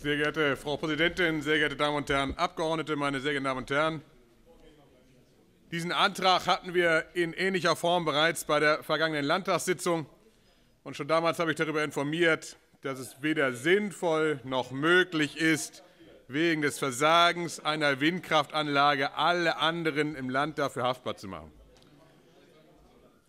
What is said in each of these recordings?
Sehr geehrte Frau Präsidentin, sehr geehrte Damen und Herren Abgeordnete, meine sehr geehrten Damen und Herren. Diesen Antrag hatten wir in ähnlicher Form bereits bei der vergangenen Landtagssitzung. Und schon damals habe ich darüber informiert, dass es weder sinnvoll noch möglich ist, wegen des Versagens einer Windkraftanlage alle anderen im Land dafür haftbar zu machen.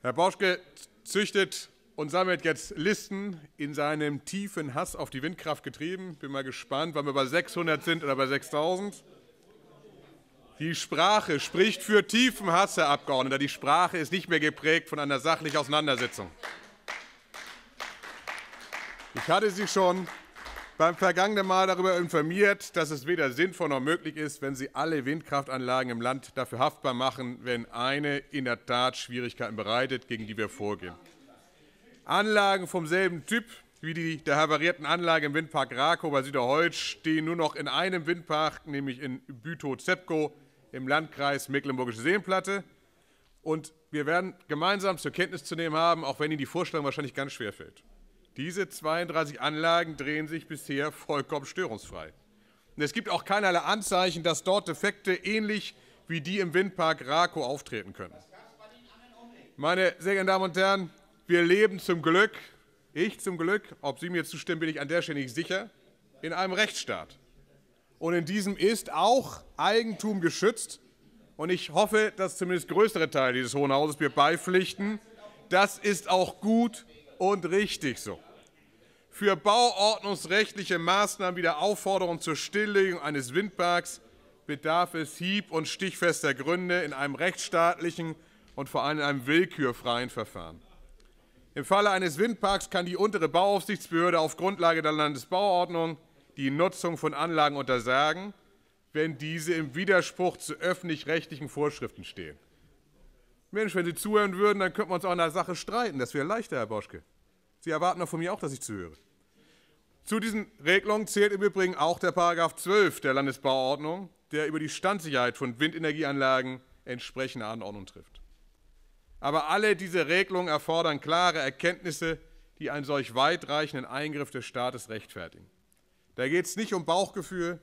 Herr Bauschke züchtet und sammelt jetzt Listen in seinem tiefen Hass auf die Windkraft getrieben. Bin mal gespannt, wann wir bei 600 sind oder bei 6000. Die Sprache spricht für tiefen Hass, Herr Abgeordneter. Die Sprache ist nicht mehr geprägt von einer sachlichen Auseinandersetzung. Ich hatte Sie schon beim vergangenen Mal darüber informiert, dass es weder sinnvoll noch möglich ist, wenn Sie alle Windkraftanlagen im Land dafür haftbar machen, wenn eine in der Tat Schwierigkeiten bereitet, gegen die wir vorgehen. Anlagen vom selben Typ wie die der havarierten Anlage im Windpark Rakow bei Süderholz stehen nur noch in einem Windpark, nämlich in Bütow-Zepkow im Landkreis Mecklenburgische Seenplatte. Und wir werden gemeinsam zur Kenntnis zu nehmen haben, auch wenn Ihnen die Vorstellung wahrscheinlich ganz schwer fällt. Diese 32 Anlagen drehen sich bisher vollkommen störungsfrei. Und es gibt auch keinerlei Anzeichen, dass dort Defekte ähnlich wie die im Windpark Rakow auftreten können. Meine sehr geehrten Damen und Herren, wir leben zum Glück, ich zum Glück, ob Sie mir zustimmen, bin ich an der Stelle nicht sicher, in einem Rechtsstaat. Und in diesem ist auch Eigentum geschützt. Und ich hoffe, dass zumindest größere Teile dieses Hohen Hauses mir beipflichten. Das ist auch gut und richtig so. Für bauordnungsrechtliche Maßnahmen wie der Aufforderung zur Stilllegung eines Windparks bedarf es hieb- und stichfester Gründe in einem rechtsstaatlichen und vor allem in einem willkürfreien Verfahren. Im Falle eines Windparks kann die untere Bauaufsichtsbehörde auf Grundlage der Landesbauordnung die Nutzung von Anlagen untersagen, wenn diese im Widerspruch zu öffentlich-rechtlichen Vorschriften stehen. Mensch, wenn Sie zuhören würden, dann könnten wir uns auch in der Sache streiten. Das wäre leichter, Herr Boschke. Sie erwarten doch von mir auch, dass ich zuhöre. Zu diesen Regelungen zählt im Übrigen auch der Paragraph 12 der Landesbauordnung, der über die Standsicherheit von Windenergieanlagen entsprechende Anordnungen trifft. Aber alle diese Regelungen erfordern klare Erkenntnisse, die einen solch weitreichenden Eingriff des Staates rechtfertigen. Da geht es nicht um Bauchgefühl,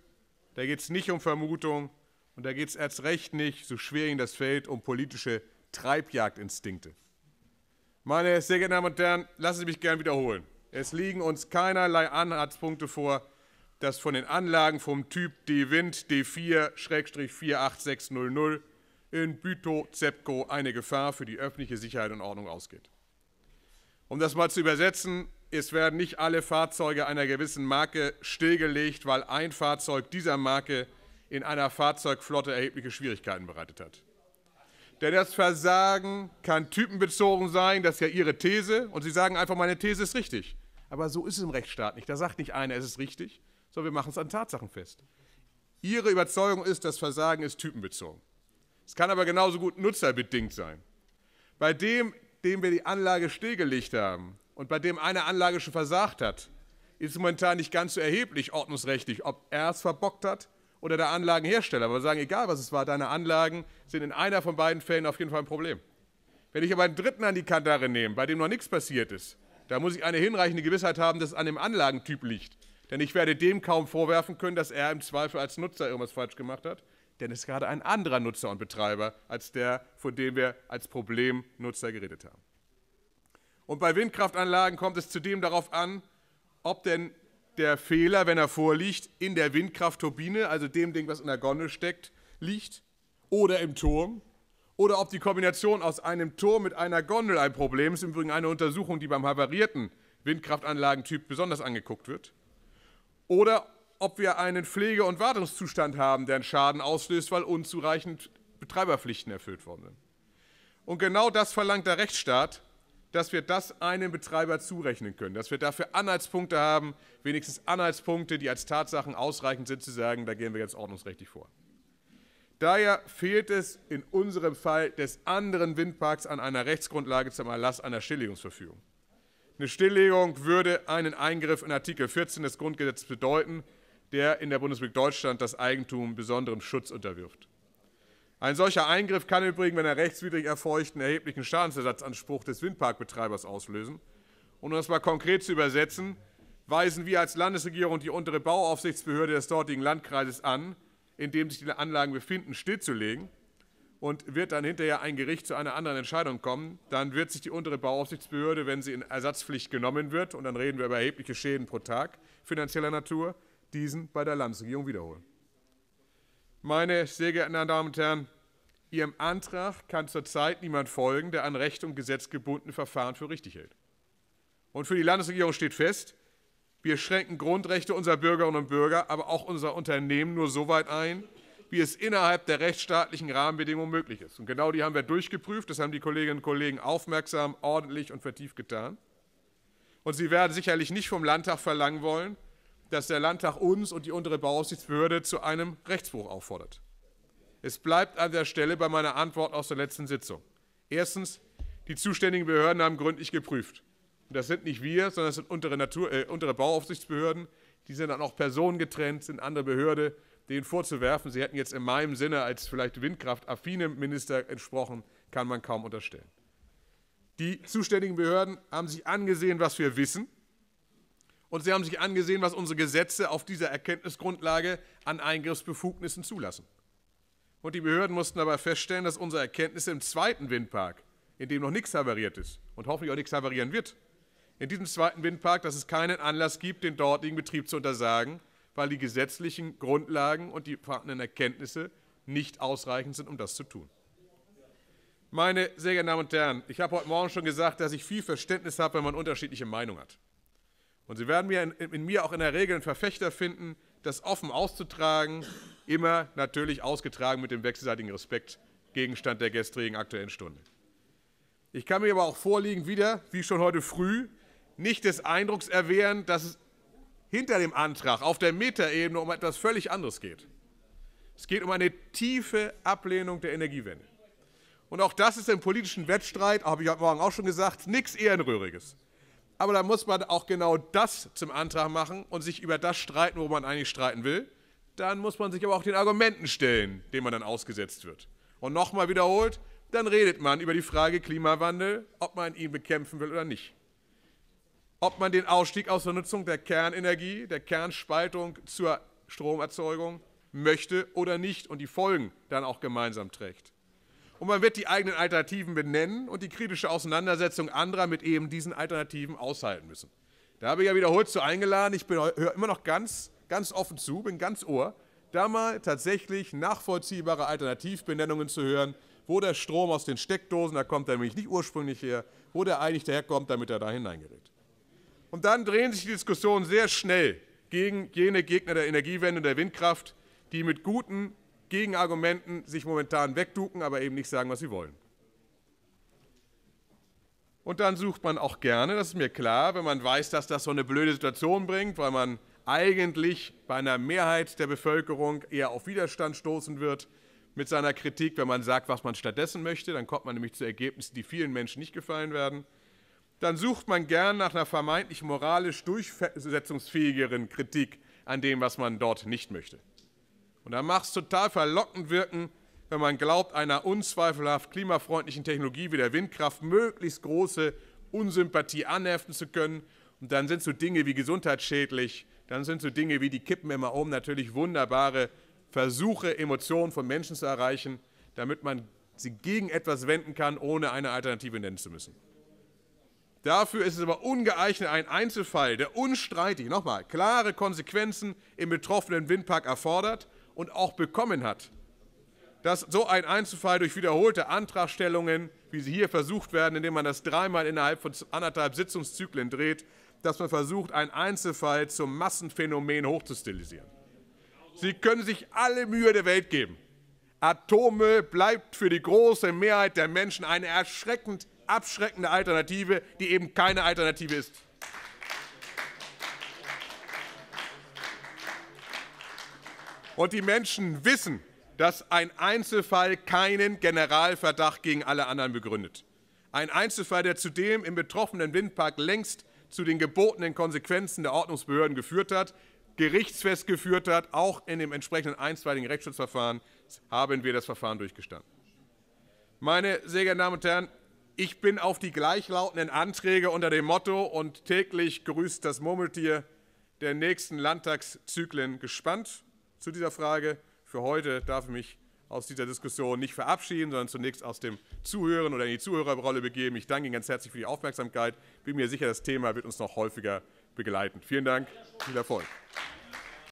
da geht es nicht um Vermutung und da geht es erst recht nicht, so schwer Ihnen das fällt, um politische Treibjagdinstinkte. Meine sehr geehrten Damen und Herren, lassen Sie mich gern wiederholen. Es liegen uns keinerlei Anhaltspunkte vor, dass von den Anlagen vom Typ D-Wind D4-48600 in Byto-Zepco eine Gefahr für die öffentliche Sicherheit und Ordnung ausgeht. Um das mal zu übersetzen, es werden nicht alle Fahrzeuge einer gewissen Marke stillgelegt, weil ein Fahrzeug dieser Marke in einer Fahrzeugflotte erhebliche Schwierigkeiten bereitet hat. Denn das Versagen kann typenbezogen sein, das ist ja Ihre These, und Sie sagen einfach, meine These ist richtig. Aber so ist es im Rechtsstaat nicht. Da sagt nicht einer, es ist richtig, sondern wir machen es an Tatsachen fest. Ihre Überzeugung ist, das Versagen ist typenbezogen. Es kann aber genauso gut nutzerbedingt sein. Bei dem, dem wir die Anlage stillgelegt haben und bei dem eine Anlage schon versagt hat, ist momentan nicht ganz so erheblich ordnungsrechtlich, ob er es verbockt hat oder der Anlagenhersteller. Aber wir sagen, egal was es war, deine Anlagen sind in einer von beiden Fällen auf jeden Fall ein Problem. Wenn ich aber einen Dritten an die Kandare nehme, bei dem noch nichts passiert ist, da muss ich eine hinreichende Gewissheit haben, dass es an dem Anlagentyp liegt. Denn ich werde dem kaum vorwerfen können, dass er im Zweifel als Nutzer irgendwas falsch gemacht hat, denn es ist gerade ein anderer Nutzer und Betreiber als der, von dem wir als Problemnutzer geredet haben. Und bei Windkraftanlagen kommt es zudem darauf an, ob denn der Fehler, wenn er vorliegt, in der Windkraftturbine, also dem Ding, was in der Gondel steckt, liegt oder im Turm oder ob die Kombination aus einem Turm mit einer Gondel ein Problem ist, im Übrigen eine Untersuchung, die beim havarierten Windkraftanlagentyp besonders angeguckt wird, oder ob wir einen Pflege- und Wartungszustand haben, der einen Schaden auslöst, weil unzureichend Betreiberpflichten erfüllt worden sind. Und genau das verlangt der Rechtsstaat, dass wir das einem Betreiber zurechnen können, dass wir dafür Anhaltspunkte haben, wenigstens Anhaltspunkte, die als Tatsachen ausreichend sind, zu sagen, da gehen wir jetzt ordnungsrechtlich vor. Daher fehlt es in unserem Fall des anderen Windparks an einer Rechtsgrundlage zum Erlass einer Stilllegungsverfügung. Eine Stilllegung würde einen Eingriff in Artikel 14 des Grundgesetzes bedeuten, der in der Bundesrepublik Deutschland das Eigentum besonderem Schutz unterwirft. Ein solcher Eingriff kann übrigens, wenn er rechtswidrig erfolgt, einen erheblichen Schadensersatzanspruch des Windparkbetreibers auslösen. Und um das mal konkret zu übersetzen, weisen wir als Landesregierung die untere Bauaufsichtsbehörde des dortigen Landkreises an, in dem sich die Anlagen befinden, stillzulegen und wird dann hinterher ein Gericht zu einer anderen Entscheidung kommen, dann wird sich die untere Bauaufsichtsbehörde, wenn sie in Ersatzpflicht genommen wird, und dann reden wir über erhebliche Schäden pro Tag finanzieller Natur, diesen bei der Landesregierung wiederholen. Meine sehr geehrten Damen und Herren, Ihrem Antrag kann zurzeit niemand folgen, der an Recht und Gesetz gebundene Verfahren für richtig hält. Und für die Landesregierung steht fest, wir schränken Grundrechte unserer Bürgerinnen und Bürger, aber auch unserer Unternehmen nur so weit ein, wie es innerhalb der rechtsstaatlichen Rahmenbedingungen möglich ist. Und genau die haben wir durchgeprüft, das haben die Kolleginnen und Kollegen aufmerksam, ordentlich und vertieft getan. Und Sie werden sicherlich nicht vom Landtag verlangen wollen, dass der Landtag uns und die untere Bauaufsichtsbehörde zu einem Rechtsbruch auffordert. Es bleibt an der Stelle bei meiner Antwort aus der letzten Sitzung. Erstens, die zuständigen Behörden haben gründlich geprüft. Und das sind nicht wir, sondern das sind untere, Natur, äh, untere Bauaufsichtsbehörden. Die sind dann auch personengetrennt, sind andere Behörde. Denen vorzuwerfen, sie hätten jetzt in meinem Sinne als vielleicht windkraftaffinem Minister entsprochen, kann man kaum unterstellen. Die zuständigen Behörden haben sich angesehen, was wir wissen und sie haben sich angesehen, was unsere Gesetze auf dieser Erkenntnisgrundlage an Eingriffsbefugnissen zulassen. Und die Behörden mussten aber feststellen, dass unsere Erkenntnisse im zweiten Windpark, in dem noch nichts havariert ist und hoffentlich auch nichts havarieren wird, in diesem zweiten Windpark, dass es keinen Anlass gibt, den dortigen Betrieb zu untersagen, weil die gesetzlichen Grundlagen und die vorhandenen Erkenntnisse nicht ausreichend sind, um das zu tun. Meine sehr geehrten Damen und Herren, ich habe heute Morgen schon gesagt, dass ich viel Verständnis habe, wenn man unterschiedliche Meinungen hat. Und Sie werden mir in, in mir auch in der Regel einen Verfechter finden, das offen auszutragen, immer natürlich ausgetragen mit dem wechselseitigen Respekt, Gegenstand der gestrigen Aktuellen Stunde. Ich kann mir aber auch vorliegen wieder, wie schon heute früh, nicht des Eindrucks erwehren, dass es hinter dem Antrag auf der Metaebene um etwas völlig anderes geht. Es geht um eine tiefe Ablehnung der Energiewende. Und auch das ist im politischen Wettstreit, habe ich heute Morgen auch schon gesagt, nichts Ehrenrühriges aber da muss man auch genau das zum Antrag machen und sich über das streiten, wo man eigentlich streiten will. Dann muss man sich aber auch den Argumenten stellen, denen man dann ausgesetzt wird. Und nochmal wiederholt, dann redet man über die Frage Klimawandel, ob man ihn bekämpfen will oder nicht. Ob man den Ausstieg aus der Nutzung der Kernenergie, der Kernspaltung zur Stromerzeugung möchte oder nicht und die Folgen dann auch gemeinsam trägt. Und man wird die eigenen Alternativen benennen und die kritische Auseinandersetzung anderer mit eben diesen Alternativen aushalten müssen. Da habe ich ja wiederholt zu eingeladen. Ich höre immer noch ganz, ganz offen zu, bin ganz ohr, da mal tatsächlich nachvollziehbare Alternativbenennungen zu hören, wo der Strom aus den Steckdosen, da kommt er nämlich nicht ursprünglich her, wo der eigentlich daherkommt, damit er da hineingerät. Und dann drehen sich die Diskussionen sehr schnell gegen jene Gegner der Energiewende und der Windkraft, die mit guten Gegenargumenten sich momentan wegducken, aber eben nicht sagen, was sie wollen. Und dann sucht man auch gerne, das ist mir klar, wenn man weiß, dass das so eine blöde Situation bringt, weil man eigentlich bei einer Mehrheit der Bevölkerung eher auf Widerstand stoßen wird mit seiner Kritik, wenn man sagt, was man stattdessen möchte, dann kommt man nämlich zu Ergebnissen, die vielen Menschen nicht gefallen werden. Dann sucht man gern nach einer vermeintlich moralisch durchsetzungsfähigeren Kritik an dem, was man dort nicht möchte. Und da macht es total verlockend wirken, wenn man glaubt, einer unzweifelhaft klimafreundlichen Technologie wie der Windkraft möglichst große Unsympathie anheften zu können. Und dann sind so Dinge wie gesundheitsschädlich, dann sind so Dinge wie die kippen immer um natürlich wunderbare Versuche, Emotionen von Menschen zu erreichen, damit man sie gegen etwas wenden kann, ohne eine Alternative nennen zu müssen. Dafür ist es aber ungeeignet, einen Einzelfall, der unstreitig, nochmal, klare Konsequenzen im betroffenen Windpark erfordert und auch bekommen hat. Dass so ein Einzelfall durch wiederholte Antragstellungen, wie sie hier versucht werden, indem man das dreimal innerhalb von anderthalb Sitzungszyklen dreht, dass man versucht, einen Einzelfall zum Massenphänomen hochzustilisieren. Sie können sich alle Mühe der Welt geben. Atome bleibt für die große Mehrheit der Menschen eine erschreckend abschreckende Alternative, die eben keine Alternative ist. Und die Menschen wissen, dass ein Einzelfall keinen Generalverdacht gegen alle anderen begründet. Ein Einzelfall, der zudem im betroffenen Windpark längst zu den gebotenen Konsequenzen der Ordnungsbehörden geführt hat, gerichtsfest geführt hat, auch in dem entsprechenden einstweiligen Rechtsschutzverfahren haben wir das Verfahren durchgestanden. Meine sehr geehrten Damen und Herren, ich bin auf die gleichlautenden Anträge unter dem Motto und täglich grüßt das Murmeltier der nächsten Landtagszyklen gespannt zu dieser Frage. Für heute darf ich mich aus dieser Diskussion nicht verabschieden, sondern zunächst aus dem Zuhören oder in die Zuhörerrolle begeben. Ich danke Ihnen ganz herzlich für die Aufmerksamkeit. Bin mir sicher, das Thema wird uns noch häufiger begleiten. Vielen Dank, viel Erfolg.